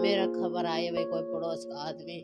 मेरा खबर आया भाई कोई पड़ोस का आदमी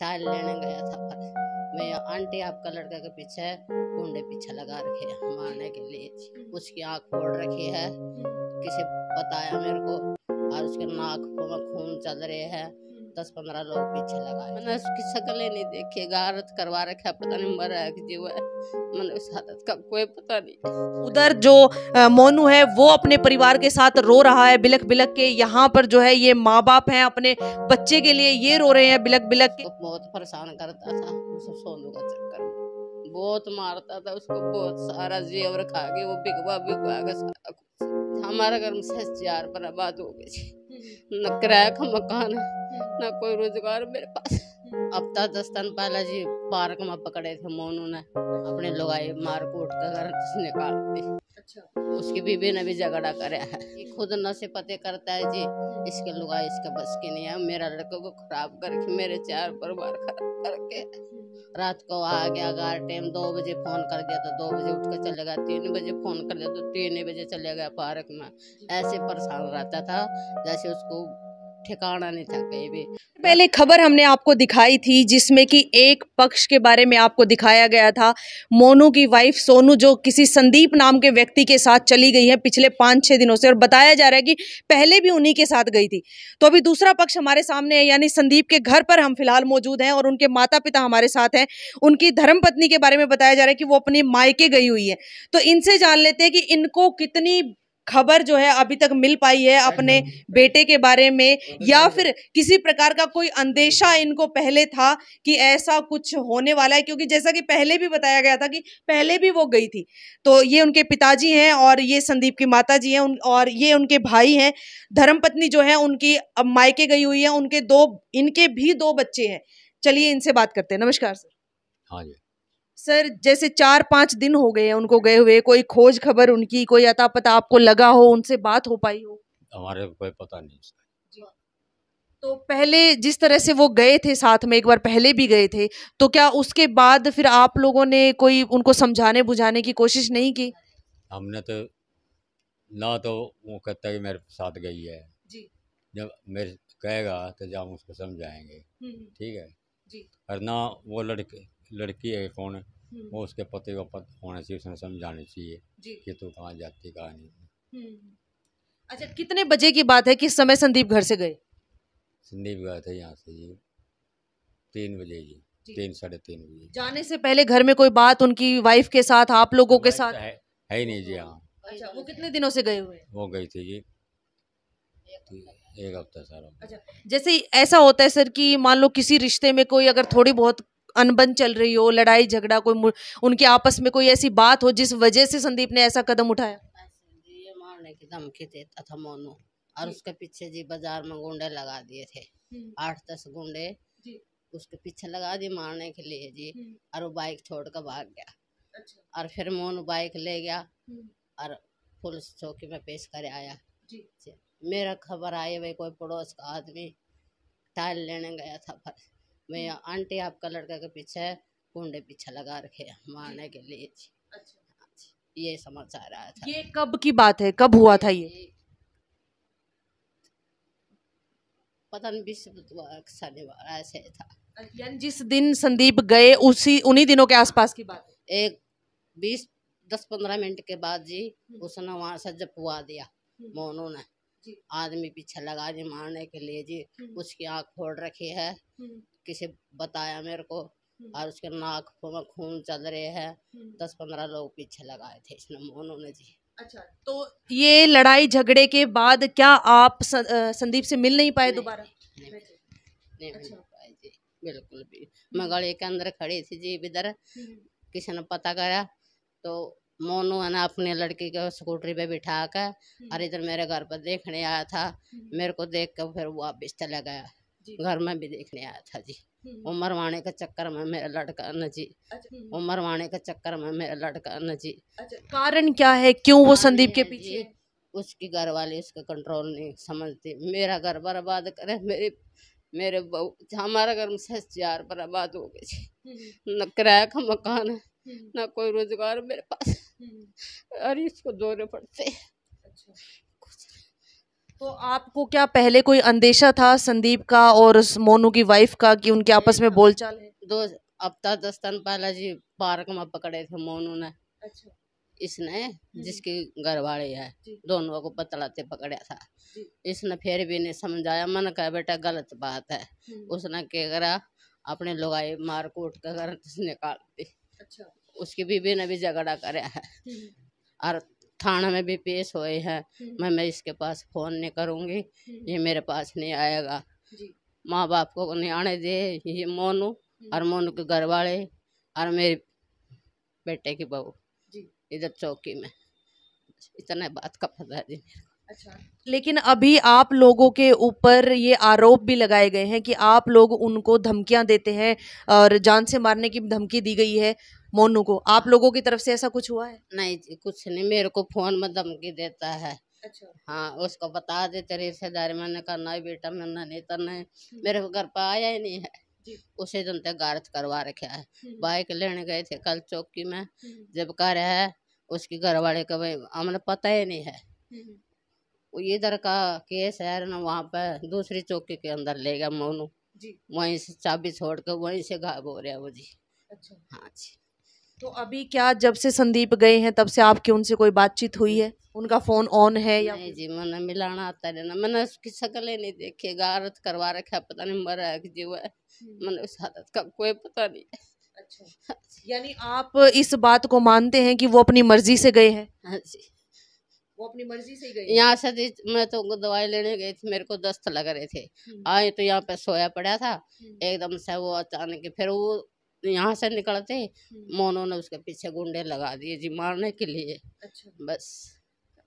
टाइल लेने गया था पर मैं आंटी आपका लड़का के पीछे कुंडे पीछे लगा रखे है मारने के लिए उसकी आँख फोड़ रखी है किसे बताया मेरे को और उसके नाक में खून चल रहे हैं दस पंद्रह लोग पीछे लगाए मैंने उसकी शक्ल ही नहीं देखी गारत करवा रखा पता नहीं मर रहा कि है मैंने उस हालत का कोई पता नहीं उधर जो मोनू है वो अपने परिवार के साथ रो रहा है बिलक बिलक के यहाँ पर जो है ये माँ बाप हैं अपने बच्चे के लिए ये रो रहे हैं बिलक बिलक के बहुत परेशान करता था उसे सोनू का चक्कर बहुत मारता था उसको बहुत सारा जेवर खा के वो बिकवा बिकवा के सारा कुछ हमारा घर में सच चार बर्बाद हो गए हम्म। न किराया का मकान है ना कोई रोजगार मेरे पास अब तक तो दस्तन पहला जी पार्क में पकड़े थे मोनू ने अपने लोग आए मार कूट कर निकाल दी अच्छा। उसकी बीबी ने भी झगड़ा करे है खुद नशे पते करता है जी इसके लोग इसके बस की नहीं है मेरा लड़कों को खराब करके मेरे चार परिवार खराब करके रात को आ गया घर टाइम दो बजे फ़ोन कर दिया तो दो बजे उठ कर चले गया तीन बजे फ़ोन कर दिया तो तीन बजे चले गया पार्क में ऐसे परेशान रहता था जैसे उसको ठिकाना नहीं था कहीं भी पहले खबर हमने आपको दिखाई थी जिसमें कि एक पक्ष के बारे में आपको दिखाया गया था मोनू की वाइफ सोनू जो किसी संदीप नाम के व्यक्ति के साथ चली गई है पिछले पाँच छः दिनों से और बताया जा रहा है कि पहले भी उन्हीं के साथ गई थी तो अभी दूसरा पक्ष हमारे सामने है यानी संदीप के घर पर हम फिलहाल मौजूद हैं और उनके माता पिता हमारे साथ हैं उनकी धर्म के बारे में बताया जा रहा है कि वो अपनी मायके गई हुई है तो इनसे जान लेते हैं कि इनको कितनी खबर जो है अभी तक मिल पाई है अपने बेटे के बारे में या फिर किसी प्रकार का कोई अंदेशा इनको पहले था कि ऐसा कुछ होने वाला है क्योंकि जैसा कि पहले भी बताया गया था कि पहले भी वो गई थी तो ये उनके पिताजी हैं और ये संदीप की माता जी हैं और ये उनके भाई हैं धर्मपत्नी जो है उनकी अब मायके गई हुई है उनके दो इनके भी दो बच्चे हैं चलिए इनसे बात करते हैं नमस्कार सर हाँ जी सर जैसे चार पाँच दिन हो गए हैं उनको गए हुए कोई खोज खबर उनकी कोई अता पता आपको लगा हो उनसे बात हो पाई हो हमारे कोई पता नहीं तो पहले जिस तरह से वो गए थे साथ में एक बार पहले भी गए थे तो क्या उसके बाद फिर आप लोगों ने कोई उनको समझाने बुझाने की कोशिश नहीं की हमने तो ना तो वो कहता है कि मेरे साथ गई है जी जब मेरे कहेगा तो जब हम उसको समझाएंगे हम्म, हम्म। ठीक है जी और ना वो लड़के लड़की है कौन है हम्म। वो उसके पते को पत होने से उसने समझाने चाहिए कि तू कहाँ जाती कहाँ नहीं हम्म। अच्छा कितने बजे की बात है किस समय संदीप घर से गए संदीप गए थे यहाँ से जी तीन बजे जी तीन साढ़े तीन बजे जाने से पहले घर में कोई बात उनकी वाइफ के साथ आप लोगों के साथ है, है ही नहीं जी हाँ अच्छा वो कितने दिनों से गए हुए वो गई थी जी एक हफ्ता सारा अच्छा जैसे ऐसा होता है सर कि मान लो किसी रिश्ते में कोई अगर थोड़ी बहुत अनबन चल रही हो लड़ाई झगड़ा कोई उनके आपस में कोई ऐसी बात हो जिस वजह से संदीप ने ऐसा कदम उठाया मारने की धमकी देता था मोनू और उसके पीछे जी बाजार में गुंडे लगा दिए थे हम्म। आठ दस गुंडे उसके पीछे लगा दिए मारने के लिए जी हम्म। और वो बाइक छोड़ कर भाग गया अच्छा। और फिर मोनू बाइक ले गया हम्म। और पुलिस चौकी में पेश कर आया जी। मेरा खबर आई भाई कोई पड़ोस का आदमी टाइल लेने गया था पर मैं हम्म। आंटी आपका लड़का के पीछे कुंडे पीछे लगा रखे मारने के लिए अच्छा ये समाचार आया था ये कब की बात है कब हुआ था ये पता नहीं शनिवार ऐसे था जिस दिन संदीप गए उसी उन्हीं दिनों के आसपास की बात एक बीस दस पंद्रह मिनट के बाद जी हम्म। उसने वहां से जपवा दिया हम्म। मोनू ने आदमी पीछे लगा जी मारने के लिए जी उसकी आंख फोड़ रखी है किसी बताया मेरे को हम्म। और उसके नाक में खून चल रहे हैं हम्म। दस पंद्रह लोग पीछे लगाए थे इसने उन्होंने जी अच्छा तो ये लड़ाई झगड़े के बाद क्या आप संदीप से मिल नहीं पाए दोबारा नहीं, अच्छा। पाए जी बिल्कुल भी मैं गाड़ी के अंदर खड़ी थी जी इधर हम्म। किसी ने पता करा तो मोनू है ना अपने लड़की को स्कूटरी पे बिठा कर और इधर मेरे घर पर देखने आया था मेरे को देख कर फिर वापिस चला गया घर में भी देखने आया था जी उम्र हम्म। मरवाने के चक्कर में मेरा लड़का न जी उम्र मरवाने के चक्कर में मेरा लड़का न जी अच्छा। कारण क्या है क्यों वो संदीप के पीछे उसकी घर वाले उसका कंट्रोल नहीं समझते मेरा घर बर्बाद करे मेरे मेरे बहू हमारा घर सच यार बर्बाद हो जी हम्म। न किराया का मकान है हम्म। ना कोई रोजगार मेरे पास अरे इसको दौरे पड़ते तो आपको क्या पहले कोई अंदेशा था संदीप का और मोनू की वाइफ का कि उनके आपस में बोलचाल है दो हफ्ता दस दिन पहले जी पार्क में पकड़े थे मोनू ने अच्छा इसने हम्म। जिसकी घरवाड़ी है दोनों को बतलाते पकड़ा था इसने फिर भी नहीं समझाया मन कहा बेटा गलत बात है हम्म। उसने के करा अपने लुगाई मार कूट कर निकाल दी अच्छा उसकी बीबी ने भी झगड़ा कराया है हम्म। और थाना में भी पेश हुए हैं हम्म। मैं मैं इसके पास फ़ोन नहीं करूँगी हम्म। ये मेरे पास नहीं आएगा माँ बाप को न्याणे दे ये मोनू हम्म। और मोनू के घर वाले और मेरे बेटे की बहू इधर चौकी में इतना बात का पता जी अच्छा लेकिन अभी आप लोगों के ऊपर ये आरोप भी लगाए गए हैं कि आप लोग उनको धमकियां देते हैं और जान से मारने की धमकी दी गई है मोनू को आप लोगों की तरफ से ऐसा कुछ हुआ है नहीं जी कुछ नहीं मेरे को फोन में धमकी देता है अच्छा हाँ उसको बता देते रिश्तेदार मैंने कहा नहीं बेटा मैंने नहीं तो नहीं हम्म। मेरे को घर पर आया ही नहीं है उसी दिन तक गार्ज करवा रखा है हम्म। बाइक लेने गए थे कल चौकी में हम्म। जब कर है उसकी घर वाले का भाई हमने पता ही नहीं है इधर का केस है ना वहाँ पर दूसरी चौकी के अंदर ले गया मोनू वहीं से चाबी छोड़ कर वहीं से गायब हो रहा है वो जी अच्छा हाँ जी तो अभी क्या जब से संदीप गए हैं तब से आपकी उनसे कोई बातचीत हुई है उनका फोन ऑन है या नहीं जी मैंने मिलाना आता रहना मैंने उसकी शक्ल ही नहीं देखी गारत करवा रखा पता नहीं मर है जीव है हम्म। मैंने उस हालत का कोई पता नहीं अच्छा हाँ यानी आप इस बात को मानते हैं कि वो अपनी मर्जी से गए हैं हाँ जी वो अपनी मर्जी से गई यहाँ से मैं तो दवाई लेने गई थी मेरे को दस्त लग रहे थे आए हम्म। हाँ, तो यहाँ पे सोया पड़ा था हम्म। एकदम से वो अचानक फिर वो यहाँ से निकलते हम्म। मोनो ने उसके पीछे गुंडे लगा दिए जी मारने के लिए अच्छा। बस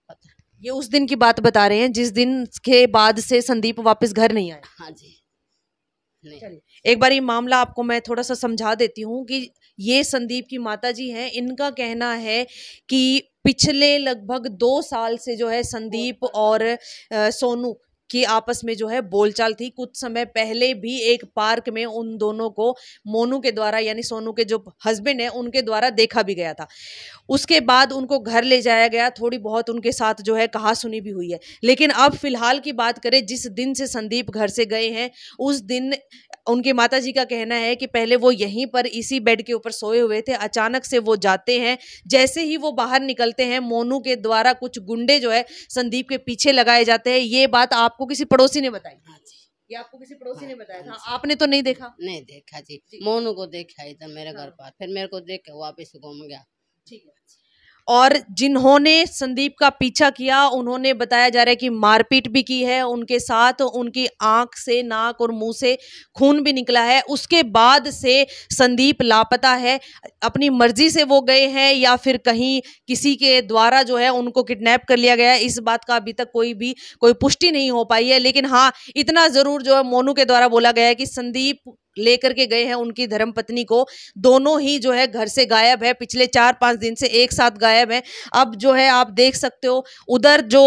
पता ये उस दिन की बात बता रहे हैं जिस दिन के बाद से संदीप वापस घर नहीं आया हाँ जी एक बार ये मामला आपको मैं थोड़ा सा समझा देती हूँ कि ये संदीप की माता जी हैं इनका कहना है कि पिछले लगभग दो साल से जो है संदीप और सोनू की आपस में जो है बोलचाल थी कुछ समय पहले भी एक पार्क में उन दोनों को मोनू के द्वारा यानी सोनू के जो हस्बैंड हैं उनके द्वारा देखा भी गया था उसके बाद उनको घर ले जाया गया थोड़ी बहुत उनके साथ जो है कहा सुनी भी हुई है लेकिन अब फिलहाल की बात करें जिस दिन से संदीप घर से गए हैं उस दिन उनके माता जी का कहना है कि पहले वो यहीं पर इसी बेड के ऊपर सोए हुए थे अचानक से वो जाते हैं जैसे ही वो बाहर निकलते हैं मोनू के द्वारा कुछ गुंडे जो है संदीप के पीछे लगाए जाते हैं ये बात आपको किसी पड़ोसी ने बताई हाँ जी ये आपको किसी पड़ोसी ने हाँ, बताया था हाँ आपने तो नहीं देखा नहीं देखा जी, जी। मोनू को देखा इधर मेरे हाँ। घर पर फिर मेरे को देख के वापिस घूम गया ठीक है और जिन्होंने संदीप का पीछा किया उन्होंने बताया जा रहा है कि मारपीट भी की है उनके साथ उनकी आंख से नाक और मुंह से खून भी निकला है उसके बाद से संदीप लापता है अपनी मर्जी से वो गए हैं या फिर कहीं किसी के द्वारा जो है उनको किडनैप कर लिया गया है इस बात का अभी तक कोई भी कोई पुष्टि नहीं हो पाई है लेकिन हाँ इतना ज़रूर जो है मोनू के द्वारा बोला गया है कि संदीप लेकर के गए हैं उनकी धर्मपत्नी को दोनों ही जो है घर से गायब है पिछले चार पाँच दिन से एक साथ गायब है अब जो है आप देख सकते हो उधर जो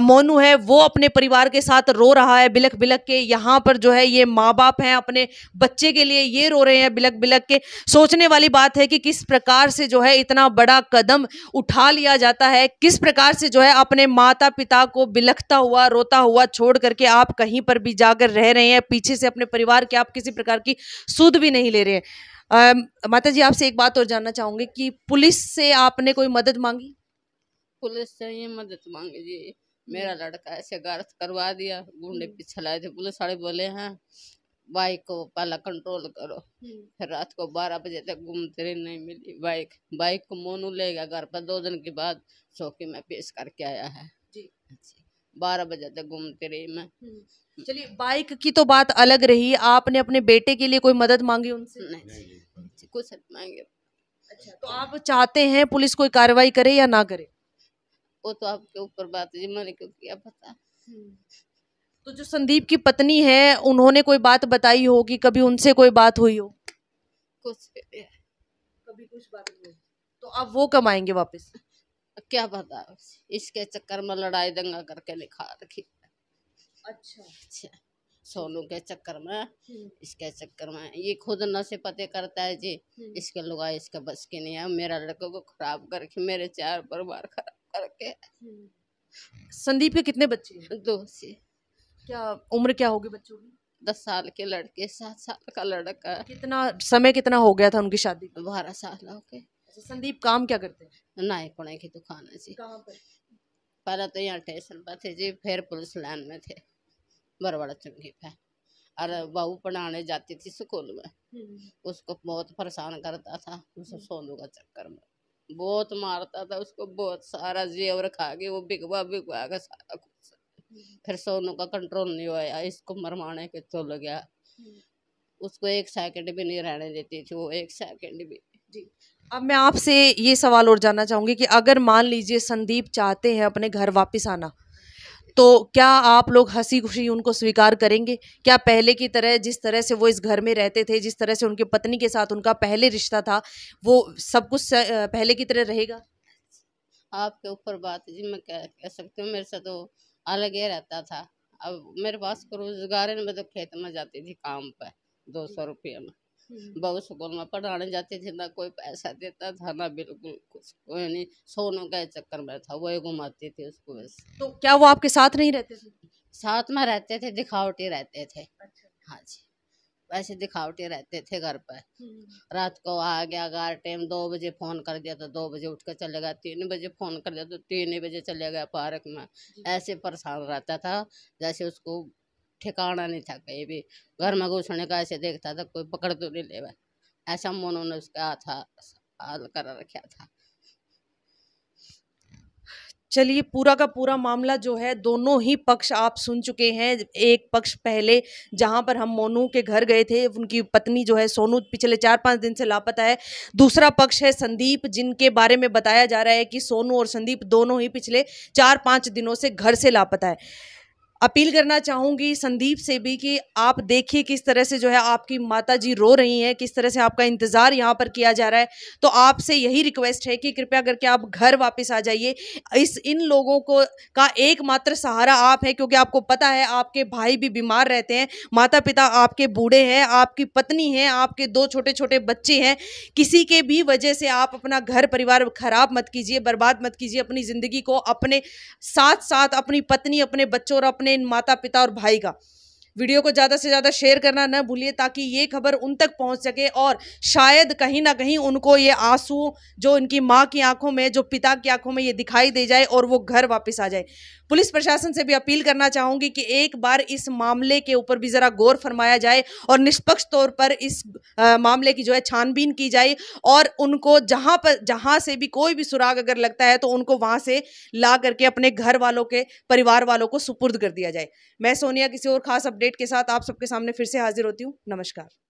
मोनू है वो अपने परिवार के साथ रो रहा है बिलक बिलक के यहाँ पर जो है ये माँ बाप हैं अपने बच्चे के लिए ये रो रहे हैं बिलक बिलक के सोचने वाली बात है कि किस प्रकार से जो है इतना बड़ा कदम उठा लिया जाता है किस प्रकार से जो है अपने माता पिता को बिलखता हुआ रोता हुआ छोड़ करके आप कहीं पर भी जाकर रह रहे हैं पीछे से अपने परिवार के आप किसी प्रकार कि सूद भी नहीं ले रहे हैं माता जी आपसे एक बात और जानना चाहूंगी कि पुलिस से आपने कोई मदद मांगी पुलिस से ये मदद मांगी जी मेरा लड़का ऐसे गार्थ करवा दिया गुंडे पीछे लाए थे पुलिस वाले बोले हैं हाँ, बाइक को पहला कंट्रोल करो हम्म। फिर रात को बारह बजे तक घूमते रहे नहीं मिली बाइक बाइक को मोनू लेगा घर पर दो दिन के बाद चौकी में पेश करके आया है जी अच्छा। बारह बजे तक घूमते रहे मैं हम्म। चलिए बाइक की तो बात अलग रही आपने अपने बेटे के लिए कोई मदद मांगी उनसे नहीं कुछ मांगे अच्छा तो आप चाहते हैं पुलिस कोई कार्रवाई करे या ना करे वो तो आपके ऊपर बात है मैंने क्यों किया पता हम्म। तो जो संदीप की पत्नी है उन्होंने कोई बात बताई हो कि कभी उनसे कोई बात हुई हो कुछ कभी कुछ बात हुई तो आप वो कमाएंगे वापस क्या पता इसके चक्कर में लड़ाई दंगा करके लिखा रखी अच्छा अच्छा सोनू के चक्कर में हम्म। इसके चक्कर में ये खुद नशे पते करता है जी हम्म। इसके लुगा इसके बस की नहीं है मेरा लड़के को खराब करके मेरे चार परिवार खराब करके हम्म। संदीप के कितने बच्चे हैं दो से क्या उम्र क्या होगी बच्चों की दस साल के लड़के सात साल का लड़का कितना समय कितना हो गया था उनकी शादी बारह साल हो गए अच्छा, संदीप काम क्या करते हैं नाई पुणे की दुकान है जी कहाँ पर पहले तो यहाँ स्टेशन पर थे जी फिर पुलिस लाइन में थे बरवाड़ा चुंगी पे और बहू पढ़ाने जाती थी स्कूल में हम्म। उसको बहुत परेशान करता था उसे हम्म। सोनू का चक्कर में बहुत मारता था उसको बहुत सारा जेवर खा के वो बिकवा बिकवा के सारा कुछ हम्म। फिर सोनू का कंट्रोल नहीं होया इसको मरवाने के चल गया उसको एक सेकंड भी नहीं रहने देती थी वो एक सेकंड भी जी अब मैं आपसे ये सवाल और जानना चाहूँगी कि अगर मान लीजिए संदीप चाहते हैं अपने घर वापस आना तो क्या आप लोग हंसी खुशी उनको स्वीकार करेंगे क्या पहले की तरह जिस तरह से वो इस घर में रहते थे जिस तरह से उनकी पत्नी के साथ उनका पहले रिश्ता था वो सब कुछ पहले की तरह रहेगा आपके ऊपर बात जी मैं कह, कह सकती हूँ मेरे से तो अलग ही रहता था अब मेरे पास रोजगार मैं तो खेत में जाती थी काम पर दो सौ रुपये में हम्म। बहू सुकून में पढ़ाने जाती थी ना कोई पैसा देता था ना बिल्कुल कुछ कोई नहीं सोनों का चक्कर में था वो घुमाती थी उसको बस तो क्या वो आपके साथ नहीं रहते थे साथ में रहते थे दिखावटी रहते थे अच्छा। हाँ जी वैसे दिखावटी रहते थे घर पर हम्म। रात को आ गया घर टाइम दो बजे फ़ोन कर दिया तो दो बजे उठ कर चले गया तीन बजे फ़ोन कर दिया तो तीन बजे चले गया पार्क में ऐसे परेशान रहता था जैसे उसको ठिकाना नहीं था कहीं भी घर में घुसने का ऐसे देखता था कोई पकड़ तो नहीं ले ऐसा मन उन्होंने उसका था हाल कर रखा था चलिए पूरा का पूरा मामला जो है दोनों ही पक्ष आप सुन चुके हैं एक पक्ष पहले जहां पर हम मोनू के घर गए थे उनकी पत्नी जो है सोनू पिछले चार पाँच दिन से लापता है दूसरा पक्ष है संदीप जिनके बारे में बताया जा रहा है कि सोनू और संदीप दोनों ही पिछले चार पाँच दिनों से घर से लापता है अपील करना चाहूँगी संदीप से भी कि आप देखिए किस तरह से जो है आपकी माता जी रो रही हैं किस तरह से आपका इंतज़ार यहाँ पर किया जा रहा है तो आपसे यही रिक्वेस्ट है कि कृपया करके आप घर वापस आ जाइए इस इन लोगों को का एकमात्र सहारा आप है क्योंकि आपको पता है आपके भाई भी बीमार रहते हैं माता पिता आपके बूढ़े हैं आपकी पत्नी है आपके दो छोटे छोटे बच्चे हैं किसी के भी वजह से आप अपना घर परिवार ख़राब मत कीजिए बर्बाद मत कीजिए अपनी ज़िंदगी को अपने साथ साथ अपनी पत्नी अपने बच्चों और अपने अपने इन माता पिता और भाई का वीडियो को ज़्यादा से ज़्यादा शेयर करना न भूलिए ताकि ये खबर उन तक पहुँच सके और शायद कहीं ना कहीं उनको ये आंसू जो इनकी माँ की आंखों में जो पिता की आंखों में ये दिखाई दे जाए और वो घर वापस आ जाए पुलिस प्रशासन से भी अपील करना चाहूँगी कि एक बार इस मामले के ऊपर भी ज़रा गौर फरमाया जाए और निष्पक्ष तौर पर इस आ, मामले की जो है छानबीन की जाए और उनको जहाँ पर जहाँ से भी कोई भी सुराग अगर लगता है तो उनको वहाँ से ला करके अपने घर वालों के परिवार वालों को सुपुर्द कर दिया जाए मैं सोनिया किसी और खास अपडेट अपडेट के साथ आप सबके सामने फिर से हाजिर होती हूँ नमस्कार